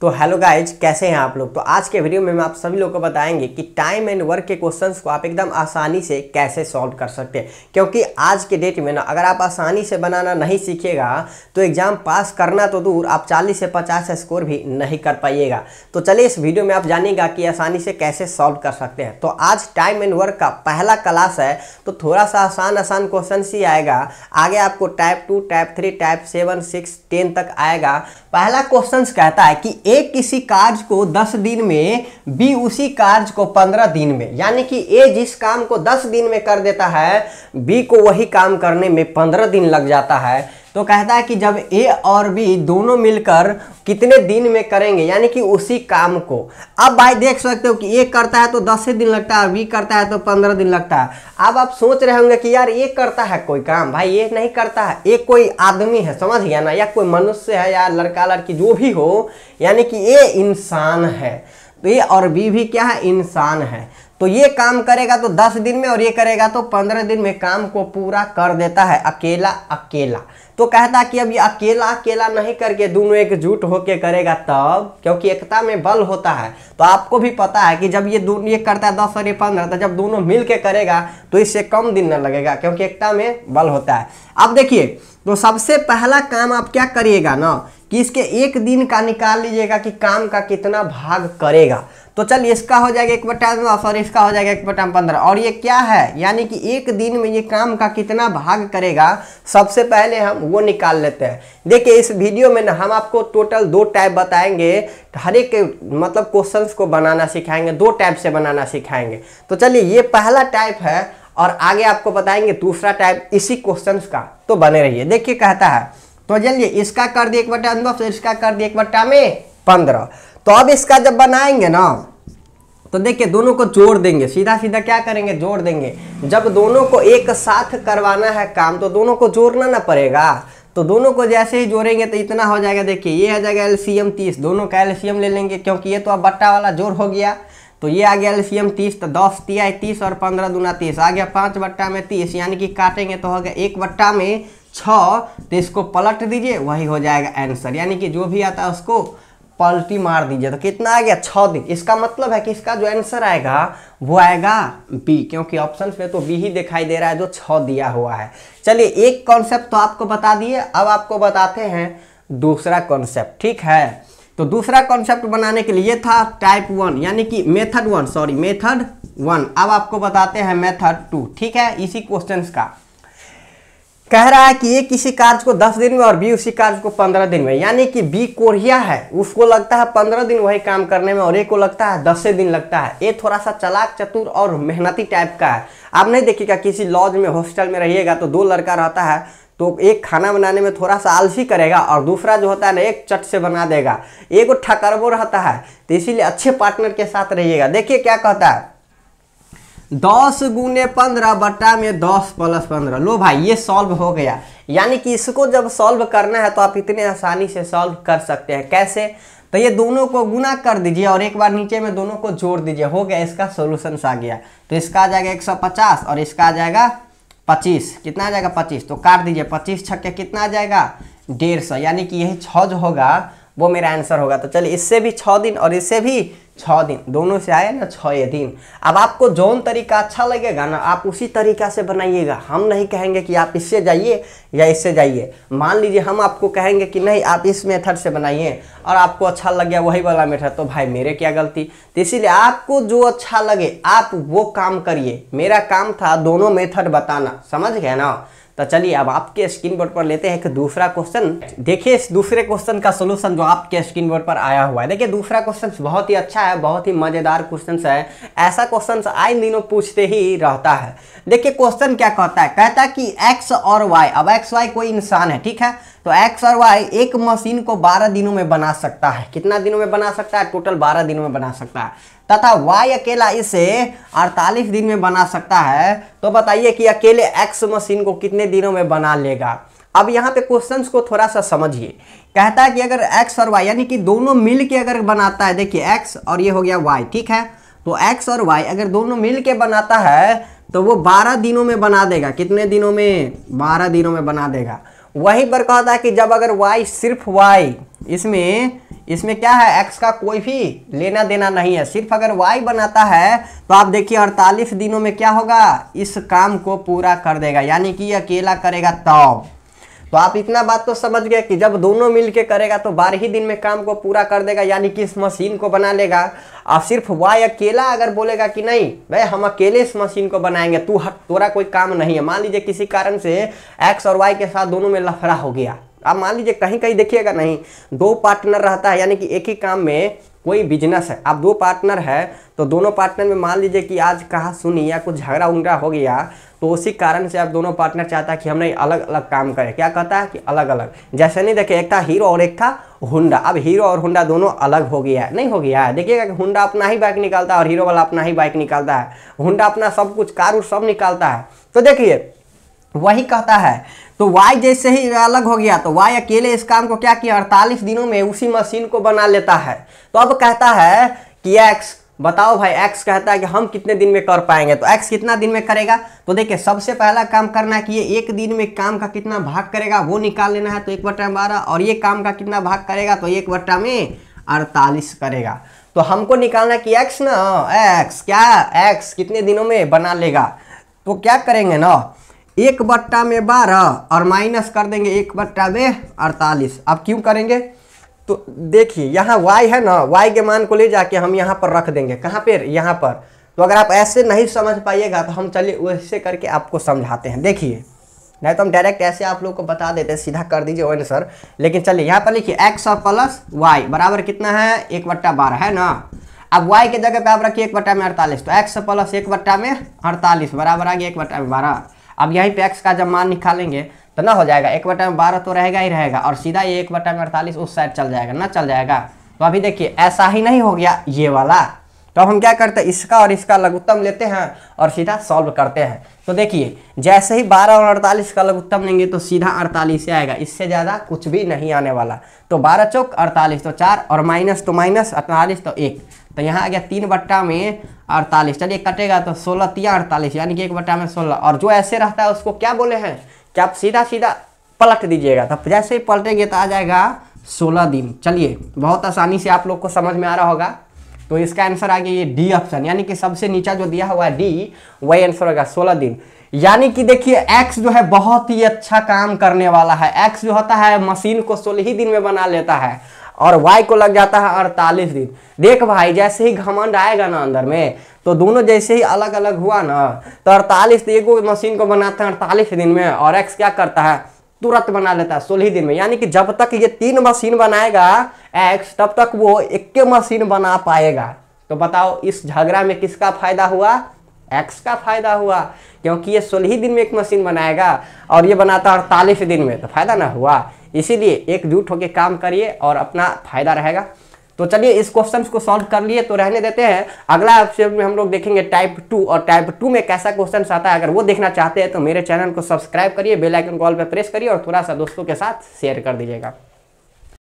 तो hello guys कैसे हैं आप लोग तो आज के वीडियो में मैं आप सभी लोगों को बताएंगे कि टाइम एंड वर्क के क्वेश्चंस को आप एकदम आसानी से कैसे सॉल्व कर सकते हैं क्योंकि आज के डेट में ना अगर आप आसानी से बनाना नहीं सीखेगा तो एग्ज़ाम पास करना तो दूर आप 40 से 50 स्कोर भी नहीं कर पाइएगा तो चलिए इस वीडियो में आप जानेगा कि आसानी से कैसे सॉल्व कर सकते हैं तो आज टाइम एंड वर्क का पहला क्लास है तो थोड़ा सा आसान आसान क्वेश्चन ही आएगा आगे आपको type two type three type seven six ten तक आएगा पहला क्वेश्चन कहता है कि एक किसी कार्य को दस दिन में बी उसी कार्य को पंद्रह दिन में यानी कि ए जिस काम को दस दिन में कर देता है बी को वही काम करने में पंद्रह दिन लग जाता है तो कहता है कि जब ए और बी दोनों मिलकर कितने दिन में करेंगे यानी कि उसी काम को अब भाई देख सकते हो कि ए करता है तो दस ही दिन लगता है बी करता है तो पंद्रह दिन लगता है अब आप सोच रहे होंगे कि यार ये करता है कोई काम भाई ये नहीं करता है ये कोई आदमी है समझ गया ना या कोई मनुष्य है या लड़का लड़की जो भी हो यानी कि ये इंसान है तो ए और बी भी क्या है इंसान है तो ये काम करेगा तो दस दिन में और ये करेगा तो पंद्रह दिन में काम को पूरा कर देता है अकेला अकेला तो कहता कि अब ये अकेला अकेला नहीं करके दोनों एकजुट होके करेगा तब क्योंकि एकता में बल होता है तो आपको भी पता है कि जब ये दोनों ये करता है दस और ये पंद्रह तो जब दोनों मिल के करेगा तो इससे कम दिन न लगेगा क्योंकि एकता में बल होता है अब देखिए तो सबसे पहला काम आप क्या करिएगा ना कि इसके एक दिन का निकाल लीजिएगा कि काम का कितना भाग करेगा तो चल इसका हो जाएगा एक बटा दस और इसका हो जाएगा एक बटा पंद्रह और ये क्या है यानी कि एक दिन में ये काम का कितना भाग करेगा सबसे पहले हम वो निकाल लेते हैं देखिए इस वीडियो में ना हम आपको टोटल दो टाइप बताएंगे हर एक मतलब क्वेश्चन को बनाना सिखाएंगे दो टाइप से बनाना सिखाएंगे तो चलिए ये पहला टाइप है और आगे आपको बताएंगे दूसरा टाइप इसी क्वेश्चन का तो बने रहिए देखिए कहता है तो चलिए इसका कर दिए एक बटा दस इसका कर दिए एक बटा में पंद्रह तो अब इसका जब बनाएंगे ना तो देखिए दोनों को जोड़ देंगे सीधा सीधा क्या करेंगे जोड़ देंगे जब दोनों को एक साथ करवाना है काम तो दोनों को जोड़ना ना पड़ेगा तो दोनों को जैसे ही जोड़ेंगे तो इतना हो जाएगा देखिए ये आ जाएगा एलसीएम 30 दोनों का एलसीएम ले लेंगे क्योंकि ये तो अब बट्टा वाला जोड़ हो गया तो ये आ गया एलसीएम 30 तो दस तिया तीस और पंद्रह दूना तीस आ गया पाँच बट्टा में तीस यानी कि काटेंगे तो हो गया एक बट्टा में छः तो इसको पलट दीजिए वही हो जाएगा आंसर यानी कि जो भी आता है उसको पलटी मार दीजिए तो कितना आ गया छः दिन इसका मतलब है कि इसका जो आंसर आएगा वो आएगा बी क्योंकि ऑप्शन में तो बी ही दिखाई दे रहा है जो छ दिया हुआ है चलिए एक कॉन्सेप्ट तो आपको बता दिए अब आपको बताते हैं दूसरा कॉन्सेप्ट ठीक है तो दूसरा कॉन्सेप्ट बनाने के लिए था टाइप वन यानी कि method one sorry method one अब आपको बताते हैं मेथड टू ठीक है इसी क्वेश्चन का कह रहा है कि ए किसी कार्य को दस दिन में और बी उसी कार्य को पंद्रह दिन में यानी कि बी कोरिया है उसको लगता है पंद्रह दिन वही काम करने में और ए को लगता है दस दिन लगता है ए थोड़ा सा चलाक चतुर और मेहनती टाइप का है आप नहीं देखिएगा किसी लॉज में हॉस्टल में रहिएगा तो दो लड़का रहता है तो एक खाना बनाने में थोड़ा सा आलसी करेगा और दूसरा जो होता है ना एक चट से बना देगा एक ठकरबो रहता है तो इसीलिए अच्छे पार्टनर के साथ रहिएगा देखिए क्या कहता है दस गुने पंद्रह बट्टा में दस प्लस पंद्रह लो भाई ये सॉल्व हो गया यानी कि इसको जब सॉल्व करना है तो आप इतने आसानी से सॉल्व कर सकते हैं कैसे तो ये दोनों को गुना कर दीजिए और एक बार नीचे में दोनों को जोड़ दीजिए हो गया इसका सोल्यूशन आ गया तो इसका आ जाएगा 150 और इसका आ जाएगा 25 कितना आ जाएगा 25 तो काट दीजिए 25 छक्के कितना आ जाएगा डेढ़ सौ यानी कि यही छ जो होगा वो मेरा आंसर होगा तो चलिए इससे भी छः दिन और इससे भी छः दिन दोनों से आए ना छः दिन अब आपको जौन तरीका अच्छा लगेगा ना आप उसी तरीका से बनाइएगा हम नहीं कहेंगे कि आप इससे जाइए या इससे जाइए मान लीजिए हम आपको कहेंगे कि नहीं आप इस मेथड से बनाइए और आपको अच्छा लग गया वही वाला मेथड तो भाई मेरे क्या गलती तो इसीलिए आपको जो अच्छा लगे आप वो काम करिए मेरा काम था दोनों मेथड बताना समझ गए ना तो चलिए अब आपके स्क्रीन बोर्ड पर लेते हैं एक दूसरा क्वेश्चन देखिए इस दूसरे क्वेश्चन का सोल्यूशन जो आपके स्क्रीन बोर्ड पर आया हुआ है देखिए दूसरा क्वेश्चन बहुत ही अच्छा है बहुत ही मज़ेदार क्वेश्चन है ऐसा क्वेश्चन आए दिनों पूछते ही रहता है देखिए क्वेश्चन क्या कहता है कहता है कि एक्स और वाई अब एक्स वाई कोई इंसान है ठीक है तो एक्स और वाई एक मशीन को बारह दिनों में बना सकता है कितना दिनों में बना सकता है टोटल बारह दिनों में बना सकता है तथा वाई अकेला इसे 48 दिन में बना सकता है तो बताइए कि अकेले एक्स मशीन को कितने दिनों में बना लेगा अब यहाँ पे क्वेश्चंस को थोड़ा सा समझिए कहता है कि अगर एक्स और वाई यानी कि दोनों मिल के अगर बनाता है देखिए एक्स और ये हो गया वाई ठीक है तो एक्स और वाई अगर दोनों मिल के बनाता है तो वो 12 दिनों में बना देगा कितने दिनों में 12 दिनों में बना देगा वही पर कहता है कि जब अगर वाई सिर्फ वाई इसमें इसमें क्या है एक्स का कोई भी लेना देना नहीं है सिर्फ अगर वाई बनाता है तो आप देखिए अड़तालीस दिनों में क्या होगा इस काम को पूरा कर देगा यानी कि अकेला करेगा तब तो आप इतना बात तो समझ गए कि जब दोनों मिलके करेगा तो बारह ही दिन में काम को पूरा कर देगा यानी कि इस मशीन को बना लेगा और सिर्फ वाई अकेला अगर बोलेगा कि नहीं भाई हम अकेले इस मशीन को बनाएंगे तू तोरा कोई काम नहीं है मान लीजिए किसी कारण से एक्स और वाई के साथ दोनों में लफड़ा हो गया आप मान लीजिए कहीं कहीं देखिएगा नहीं दो पार्टनर रहता है यानी कि एक ही काम में कोई बिजनेस है आप दो पार्टनर है तो दोनों पार्टनर में मान लीजिए कि आज कहा सुनी या कुछ झगड़ा उगड़ा हो गया तो उसी कारण से आप दोनों पार्टनर चाहता है कि हम नहीं अलग अलग काम करें क्या कहता है कि अलग अलग जैसे नहीं देखिए एक था हीरो और एक था हुंडा अब हीरो और हुंडा दोनों अलग हो गया है नहीं हो गया है देखिएगा कि हुंडा अपना ही बाइक निकालता है और हीरो वाला अपना ही बाइक निकालता है हुंडा अपना सब कुछ कार उर सब निकालता है तो देखिए वही कहता है तो y जैसे ही अलग हो गया तो y अकेले इस काम को क्या किया अड़तालीस दिनों में उसी मशीन को बना लेता है तो अब कहता है कि x बताओ भाई x कहता है कि हम कितने दिन में कर पाएंगे तो x कितना दिन में करेगा तो देखिए सबसे पहला काम करना है कि ये एक दिन में काम का कितना भाग करेगा वो निकाल लेना है तो एक बट्टा बारह और ये काम का कितना भाग करेगा तो एक बट्टा में अड़तालीस करेगा तो हमको निकालना कि एक्स ना एक्स क्या एक्स कितने दिनों में बना लेगा तो क्या करेंगे ना एक बट्टा में बारह और माइनस कर देंगे एक बट्टा में अड़तालीस अब क्यों करेंगे तो देखिए यहाँ y है ना y के मान को ले जाके हम यहाँ पर रख देंगे कहाँ पर यहाँ पर तो अगर आप ऐसे नहीं समझ पाइएगा तो हम चलिए वैसे करके आपको समझाते हैं देखिए नहीं तो हम डायरेक्ट ऐसे आप लोग को बता देते हैं सीधा कर दीजिए वन सर लेकिन चलिए यहाँ पर लिखिए एक्स और प्लस वाई बराबर कितना है एक बट्टा बारह है ना अब y के जगह पे आप रखिए एक बट्टा में अड़तालीस तो एक्स प्लस एक बट्टा में अड़तालीस बराबर आ गया एक बट्टा में बारह अब यहीं पे एक्स का जब मान निकालेंगे तो ना हो जाएगा एक बटा में बारह तो रहेगा ही रहेगा और सीधा ये एक बटा में अड़तालीस उस साइड चल जाएगा ना चल जाएगा तो अभी देखिए ऐसा ही नहीं हो गया ये वाला तो अब हम क्या करते हैं इसका और इसका लघुत्तम लेते हैं और सीधा सॉल्व करते हैं तो देखिए जैसे ही 12 और 48 का लघुत्तम लेंगे तो सीधा 48 ही आएगा इससे ज़्यादा कुछ भी नहीं आने वाला तो 12 चौक 48 तो 4 और माइनस तो माइनस अड़तालीस तो एक तो यहाँ आ गया तीन बट्टा में अड़तालीस चलिए कटेगा तो सोलह तिया अड़तालीस यानी कि एक बट्टा में सोलह और जो ऐसे रहता है उसको क्या बोले हैं कि आप सीधा सीधा पलट दीजिएगा तो जैसे ही पलटेंगे तो आ जाएगा सोलह दिन चलिए बहुत आसानी से आप लोग को समझ में आ रहा होगा तो इसका आंसर आ गया ये डी ऑप्शन यानी कि सबसे नीचा जो दिया हुआ है डी वही आंसर होगा सोलह दिन यानी कि देखिए एक्स जो है बहुत ही अच्छा काम करने वाला है एक्स जो होता है मशीन को सोलह ही दिन में बना लेता है और वाई को लग जाता है अड़तालीस दिन देख भाई जैसे ही घमंड आएगा ना अंदर में तो दोनों जैसे ही अलग अलग हुआ ना तो अड़तालीस एगो मशीन को बनाते हैं अड़तालीस दिन में और एक्स क्या करता है तुरंत बना लेता है सोलह दिन में यानी कि जब तक ये तीन मशीन बनाएगा एक्स तब तक वो एक मशीन बना पाएगा तो बताओ इस झगड़ा में किसका फायदा हुआ एक्स का फायदा हुआ क्योंकि ये सोलह दिन में एक मशीन बनाएगा और ये बनाता है अड़तालीस दिन में तो फायदा ना हुआ इसीलिए एकजुट होकर काम करिए और अपना फायदा रहेगा तो चलिए इस क्वेश्चन को सॉल्व कर लिए तो रहने देते हैं अगला ऑप्शन में हम लोग देखेंगे टाइप टू और टाइप टू में कैसा क्वेश्चन आता है अगर वो देखना चाहते हैं तो मेरे चैनल को सब्सक्राइब करिए बेलाइकन कॉल पर प्रेस करिए और थोड़ा सा दोस्तों के साथ शेयर कर दीजिएगा